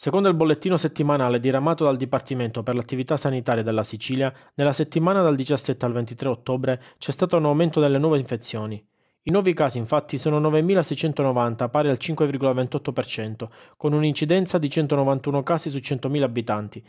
Secondo il bollettino settimanale diramato dal Dipartimento per l'attività sanitaria della Sicilia, nella settimana dal 17 al 23 ottobre c'è stato un aumento delle nuove infezioni. I nuovi casi infatti sono 9.690, pari al 5,28%, con un'incidenza di 191 casi su 100.000 abitanti.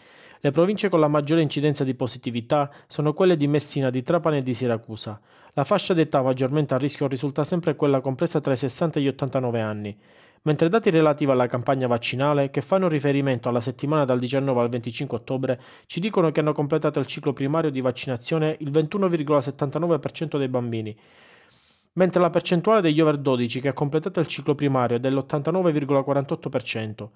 Le province con la maggiore incidenza di positività sono quelle di Messina, di Trapani e di Siracusa. La fascia d'età maggiormente a rischio risulta sempre quella compresa tra i 60 e gli 89 anni mentre dati relativi alla campagna vaccinale, che fanno riferimento alla settimana dal 19 al 25 ottobre, ci dicono che hanno completato il ciclo primario di vaccinazione il 21,79% dei bambini, mentre la percentuale degli over 12 che ha completato il ciclo primario è dell'89,48%.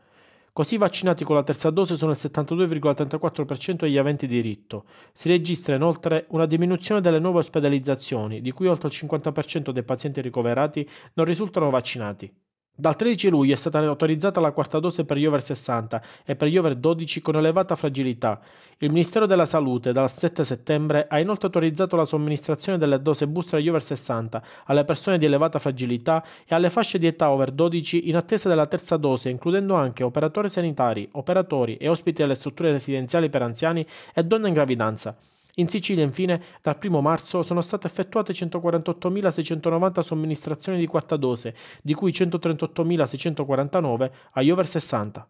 Così vaccinati con la terza dose sono il 72,34% degli aventi diritto. Si registra inoltre una diminuzione delle nuove ospedalizzazioni, di cui oltre il 50% dei pazienti ricoverati non risultano vaccinati. Dal 13 luglio è stata autorizzata la quarta dose per gli over 60 e per gli over 12 con elevata fragilità. Il Ministero della Salute, dal 7 settembre, ha inoltre autorizzato la somministrazione delle dose booster agli over 60, alle persone di elevata fragilità e alle fasce di età over 12 in attesa della terza dose, includendo anche operatori sanitari, operatori e ospiti delle strutture residenziali per anziani e donne in gravidanza. In Sicilia, infine, dal 1 marzo sono state effettuate 148.690 somministrazioni di quarta dose, di cui 138.649 agli over 60.